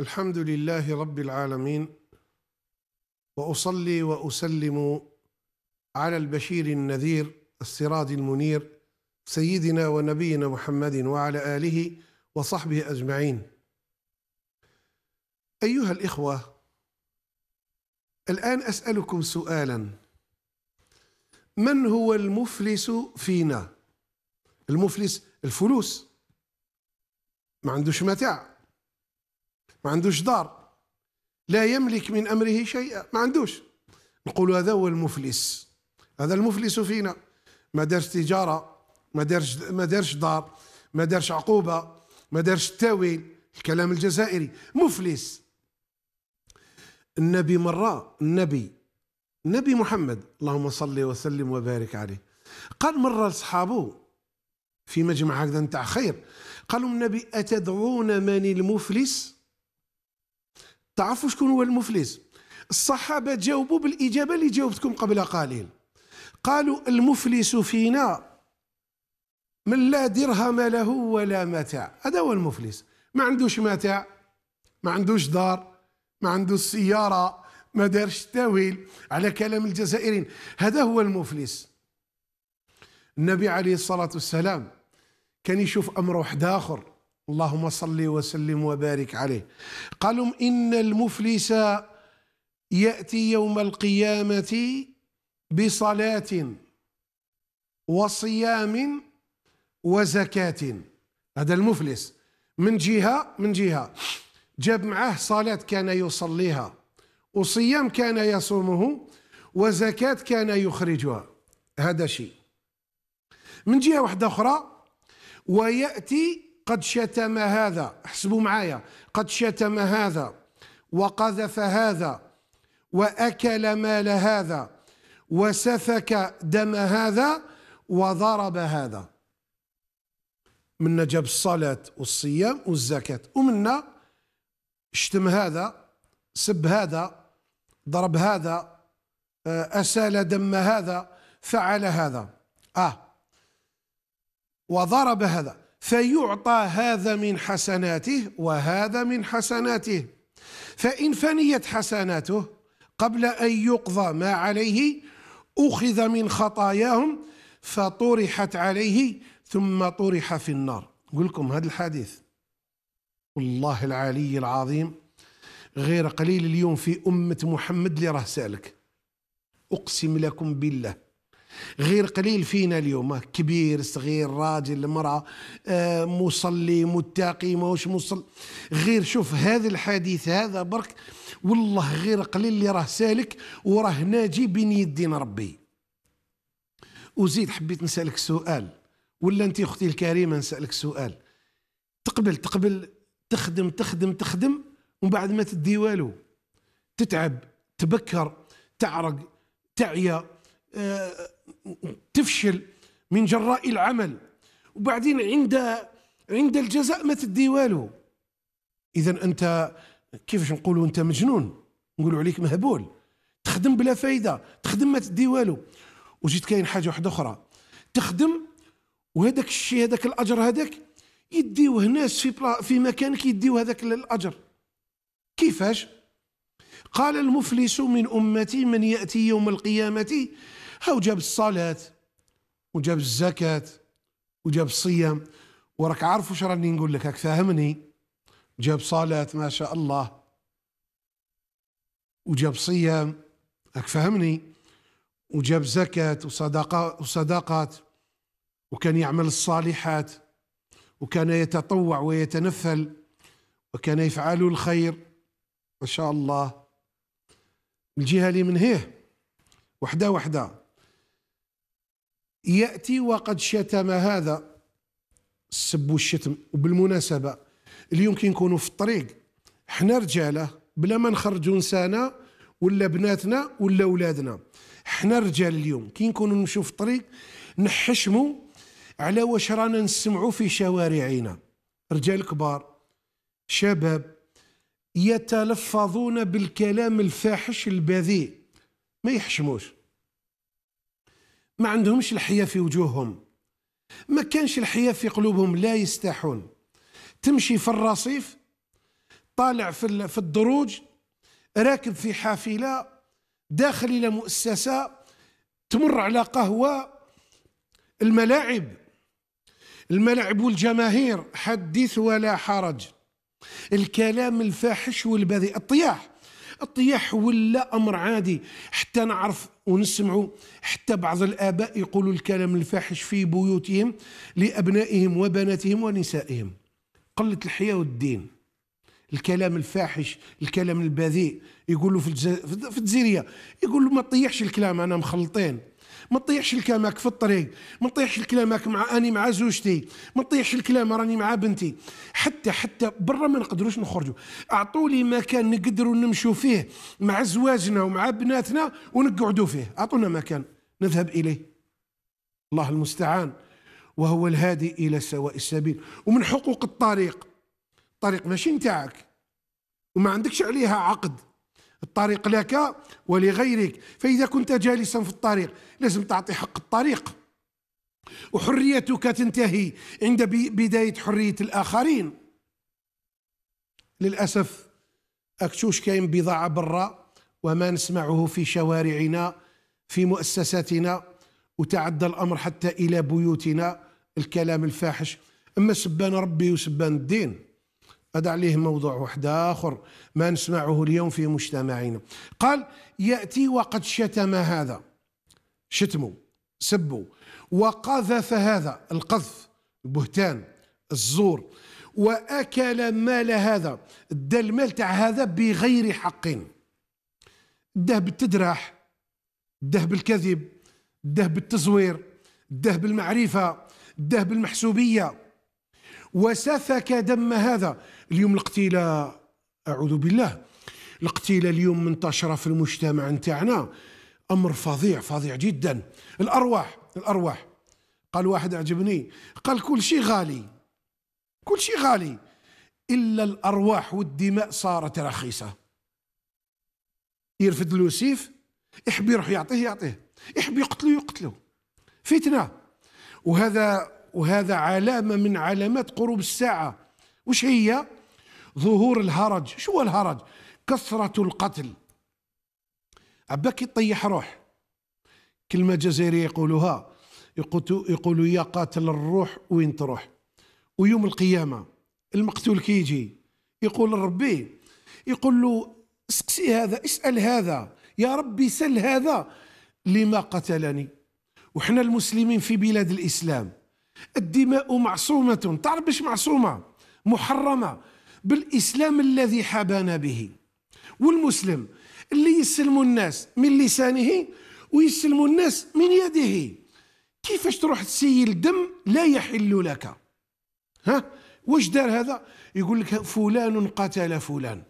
الحمد لله رب العالمين واصلي واسلم على البشير النذير السراج المنير سيدنا ونبينا محمد وعلى اله وصحبه اجمعين ايها الاخوه الان اسالكم سؤالا من هو المفلس فينا المفلس الفلوس ما عندوش متاع ما عندوش دار لا يملك من أمره شيئا ما عندوش نقول هذا هو المفلس هذا المفلس فينا ما دارش تجارة ما دارش ما دارش دار ما دارش عقوبة ما دارش تاويل الكلام الجزائري مفلس النبي مرة النبي النبي محمد اللهم صل وسلم وبارك عليه قال مرة لصحابه في مجمع هكذا نتاع خير قالوا النبي أتدعون من المفلس تعرفوا شكون هو المفلس الصحابة جاوبوا بالإجابة اللي جاوبتكم قبل قليل قالوا المفلس فينا من لا درهم له ولا متاع هذا هو المفلس ما عندوش متاع ما عندوش دار ما عندوش سيارة ما دارش تاويل على كلام الجزائريين هذا هو المفلس النبي عليه الصلاة والسلام كان يشوف أمر واحد آخر اللهم صل وسلم وبارك عليه قالوا إن المفلس يأتي يوم القيامة بصلاة وصيام وزكاة هذا المفلس من جهة من جهة جاب معاه صلاة كان يصليها وصيام كان يصومه وزكاة كان يخرجها هذا شيء من جهة واحدة أخرى ويأتي قد شتم هذا احسبوا معايا قد شتم هذا وقذف هذا واكل مال هذا وسفك دم هذا وضرب هذا منا جاب الصلاة والصيام والزكاة ومنا شتم هذا سب هذا ضرب هذا آه، أسال دم هذا فعل هذا آه وضرب هذا فيعطى هذا من حسناته وهذا من حسناته فإن فنيت حسناته قبل أن يقضى ما عليه أخذ من خطاياهم فطرحت عليه ثم طرح في النار نقول لكم هذا الحديث والله العلي العظيم غير قليل اليوم في أمة محمد اللي راه سالك أقسم لكم بالله غير قليل فينا اليوم آه، كبير صغير راجل امراه آه، مصلي متقي ماهوش مصل غير شوف هذا الحديث هذا برك والله غير قليل اللي راه سالك وراه ناجي بين يدين ربي وزيد حبيت نسألك سؤال ولا أنت أختي الكريمة نسألك سؤال تقبل تقبل تخدم تخدم تخدم ومن بعد ما تدي والو تتعب تبكر تعرق تعيا تفشل من جراء العمل وبعدين عند عند الجزاء ما تدي والو اذا انت كيفاش نقولوا انت مجنون نقولوا عليك مهبول تخدم بلا فايده تخدم ما تدي والو وجيت كاين حاجه واحده اخرى تخدم وهذاك الشيء هذاك الاجر هذاك يديوه ناس في بلا في مكانك يديوه هذاك الاجر كيفاش قال المفلس من امتي من ياتي يوم القيامه هاو جاب الصلاة وجاب الزكاة وجاب الصيام وراك عارف واش راني نقول لك راك فاهمني جاب صلاة ما شاء الله وجاب صيام راك فاهمني وجاب زكاة وصدقة وصدقات وكان يعمل الصالحات وكان يتطوع ويتنفل وكان يفعل الخير ما شاء الله الجهة اللي من هيه وحدة وحدة يأتي وقد شتم هذا السب والشتم وبالمناسبة اليوم كي نكونوا في الطريق حنا رجاله بلا ما نخرجوا نسانا ولا بناتنا ولا أولادنا حنا رجال اليوم كي نكونوا نمشوا في الطريق نحشموا على واش رانا نسمعوا في شوارعنا رجال كبار شباب يتلفظون بالكلام الفاحش البذيء ما يحشموش ما عندهمش الحياة في وجوههم ما كانش الحياة في قلوبهم لا يستحون تمشي في الرصيف طالع في, في الدروج راكب في حافلة داخل إلى مؤسسة تمر على قهوة الملاعب الملاعب والجماهير حدث ولا حرج الكلام الفاحش والبذيء الطياح الطياح ولا امر عادي حتى نعرف ونسمعوا حتى بعض الاباء يقولوا الكلام الفاحش في بيوتهم لابنائهم وبناتهم ونسائهم قله الحياه والدين الكلام الفاحش الكلام البذيء يقولوا في الجز... في الجزيريه يقولوا ما تطيحش الكلام انا مخلطين ما تطيحش الكلامك في الطريق ما تطيحش الكلامك مع اني مع زوجتي ما تطيحش الكلام راني مع بنتي حتى حتى برا ما نقدروش نخرجوا لي مكان نقدروا نمشوا فيه مع زواجنا ومع بناتنا ونقعدوا فيه اعطونا مكان نذهب اليه الله المستعان وهو الهادي الى سواء السبيل ومن حقوق الطريق الطريق ماشي نتاعك وما عندكش عليها عقد الطريق لك ولغيرك فإذا كنت جالسا في الطريق لازم تعطي حق الطريق وحريتك تنتهي عند بداية حرية الآخرين للأسف أكتوش كاين بضاعة برا وما نسمعه في شوارعنا في مؤسساتنا وتعدى الأمر حتى إلى بيوتنا الكلام الفاحش أما سبان ربي وسبان الدين هذا عليه موضوع واحد آخر ما نسمعه اليوم في مجتمعنا قال يأتي وقد شتم هذا شتموا سبوا وقذف هذا القذف البهتان الزور وأكل مال هذا ادى المال تاع هذا بغير حق ده بالتدراح ده بالكذب ده بالتزوير ده بالمعرفة ده بالمحسوبية وسفك دم هذا اليوم القتيله اعوذ بالله القتيله اليوم منتشره في المجتمع نتاعنا امر فظيع فظيع جدا الارواح الارواح قال واحد اعجبني قال كل شيء غالي كل شيء غالي الا الارواح والدماء صارت رخيصه يرفد له سيف يحب يروح يعطيه يعطيه يحب يقتله يقتله فتنه وهذا وهذا علامة من علامات قرب الساعة وش هي ظهور الهرج شو هو الهرج كثرة القتل عباك يطيح روح كلمة جزائرية يقولها يقولوا يا قاتل الروح وين تروح ويوم القيامة المقتول كي يجي يقول ربي يقول له اسقسي هذا اسأل هذا يا ربي سل هذا لما قتلني وحنا المسلمين في بلاد الإسلام الدماء معصومة تعرف باش معصومة محرمة بالإسلام الذي حبانا به والمسلم اللي يسلم الناس من لسانه ويسلم الناس من يده كيفاش تروح تسيل دم لا يحل لك ها واش دار هذا يقول لك فلان قتل فلان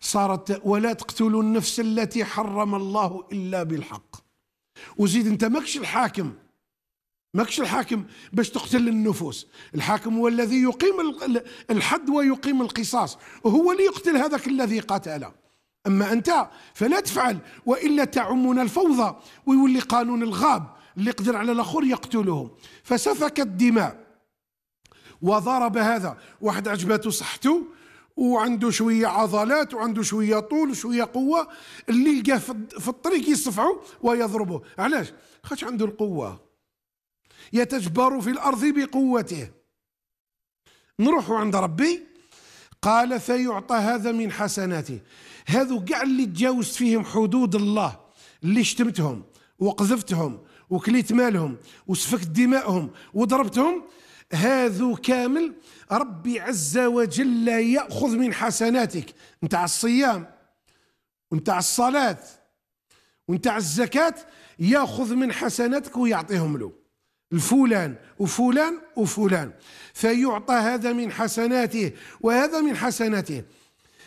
صارت ولا تقتلوا النفس التي حرم الله الا بالحق وزيد انت ماكش الحاكم ماكش الحاكم باش تقتل النفوس الحاكم هو الذي يقيم الحد ويقيم القصاص وهو اللي يقتل هذاك الذي قتله أما أنت فلا تفعل وإلا تعمنا الفوضى ويولي قانون الغاب اللي يقدر على الآخر يقتله فسفك الدماء وضرب هذا واحد عجبته صحته وعنده شوية عضلات وعنده شوية طول وشوية قوة اللي لقاه في الطريق يصفعه ويضربه علاش خاطش عنده القوة يتجبر في الأرض بقوته نروحوا عند ربي قال فيعطى هذا من حسناته هذو كاع اللي تجاوزت فيهم حدود الله اللي شتمتهم وقذفتهم وكليت مالهم وسفكت دمائهم وضربتهم هذو كامل ربي عز وجل يأخذ من حسناتك نتاع الصيام ونتاع الصلاة ونتاع الزكاة يأخذ من حسناتك ويعطيهم له الفلان وفلان وفلان فيعطى هذا من حسناته وهذا من حسناته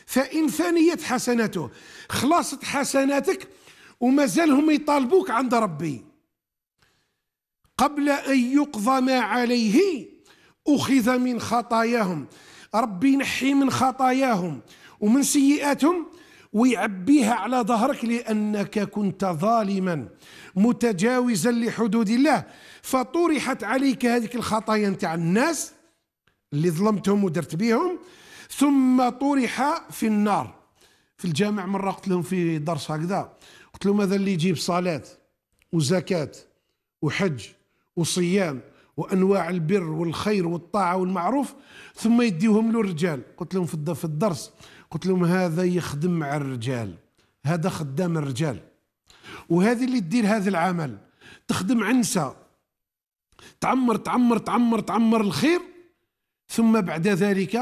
فإن فنيت حسناته خلصت حسناتك وما زالهم يطالبوك عند ربي قبل أن يقضى ما عليه أخذ من خطاياهم ربي ينحي من خطاياهم ومن سيئاتهم ويعبيها على ظهرك لأنك كنت ظالما متجاوزا لحدود الله فطرحت عليك هذيك الخطايا نتاع الناس اللي ظلمتهم ودرت بهم ثم طرح في النار في الجامع مرة قلت لهم في درس هكذا قلت لهم هذا اللي يجيب صلاة وزكاة وحج وصيام وانواع البر والخير والطاعه والمعروف ثم يديهم للرجال قلت لهم في الدرس قلت لهم هذا يخدم مع الرجال هذا خدام الرجال وهذه اللي تدير هذا العمل تخدم عنسة تعمر تعمر تعمر تعمر الخير ثم بعد ذلك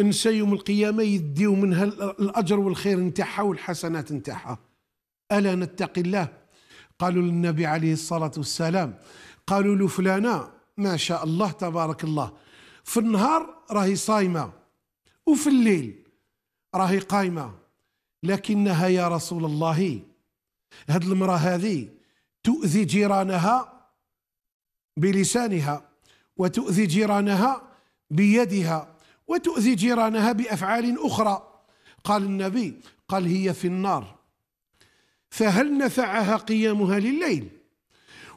انسى يوم القيامة يديو منها الأجر والخير نتاعها والحسنات نتاعها ألا نتقي الله قالوا للنبي عليه الصلاة والسلام قالوا له فلانة ما شاء الله تبارك الله في النهار راهي صايمة وفي الليل راهي قايمة لكنها يا رسول الله هاد المرأة هذه تؤذي جيرانها بلسانها وتؤذي جيرانها بيدها وتؤذي جيرانها بأفعال أخرى قال النبي قال هي في النار فهل نفعها قيامها لليل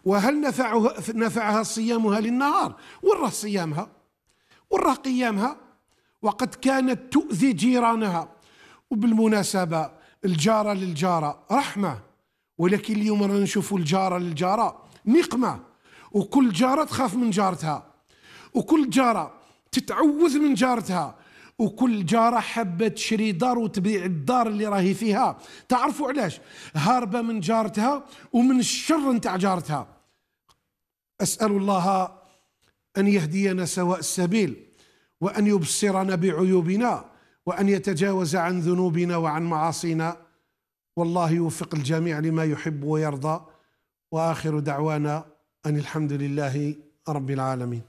وهل نفعها, نفعها صيامها للنهار وين راه صيامها وين راه قيامها وقد كانت تؤذي جيرانها وبالمناسبة الجارة للجارة رحمة ولكن اليوم رانا نشوفوا الجارة للجارة نقمة وكل جارة تخاف من جارتها وكل جارة تتعوذ من جارتها وكل جاره حابه تشري دار وتبيع الدار اللي راهي فيها تعرفوا علاش هاربه من جارتها ومن الشر نتاع جارتها اسال الله ان يهدينا سواء السبيل وأن يبصرنا بعيوبنا وأن يتجاوز عن ذنوبنا وعن معاصينا والله يوفق الجميع لما يحب ويرضى وآخر دعوانا أن الحمد لله رب العالمين